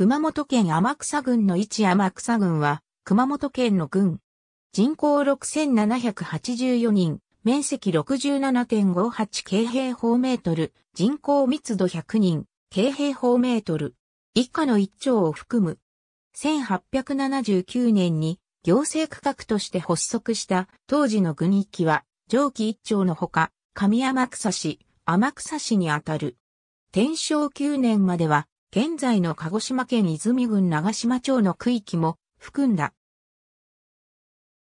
熊本県天草郡の一天草郡は、熊本県の郡。人口6784人、面積67.58京平方メートル、人口密度100人、京平方メートル。以下の一丁を含む。1879年に行政区画として発足した当時の郡域は、上記一丁のほか、上天草市、天草市にあたる。天正9年までは、現在の鹿児島県泉郡長島町の区域も含んだ。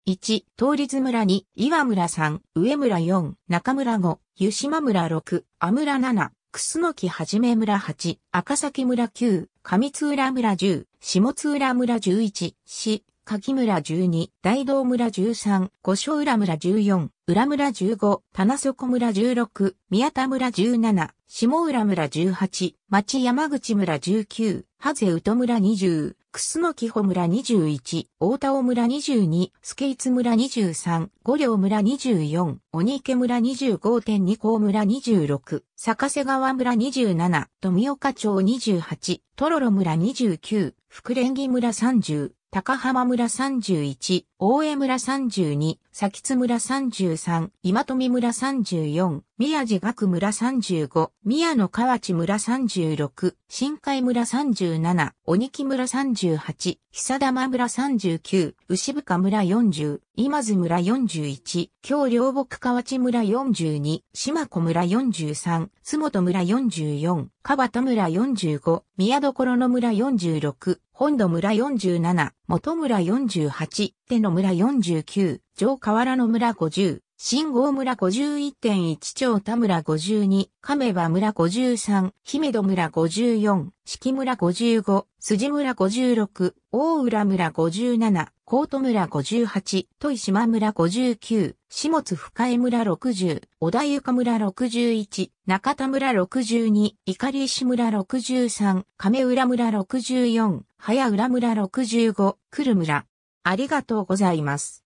1、り立村2、岩村3、上村4、中村5、湯島村6、阿村7、楠木はじめ村8、赤崎村9、上津浦村10、下津浦村11、市、鍵村12、大道村13、五所浦村14、浦村15、棚底村16、宮田村17、下浦村18、町山口村19、ハゼウト村20、クスノキホ村21、大田尾村22、スケイツ村23、五稜村24、鬼池村25.2甲村26、坂瀬川村27、富岡町28、トロロ村29、福連木村30、高浜村31、大江村32、佐津村33、今富村34、宮地学村35、宮野河内村36、新海村37、鬼木村38、久玉村39、牛深村40、今津村41、京両木河内村42、島子村43、洲本村44、河端村45、宮所の村46、本土村47、元村48、手野村49、上河原の村50、新郷村51.1町田村52、亀場村53、姫戸村54、四季村55、辻村56、大浦村57、高都村58、戸島村59、下津深江村60、小田床村61、中田村62、碇石村63、亀浦村64、早浦村65、来る村。ありがとうございます。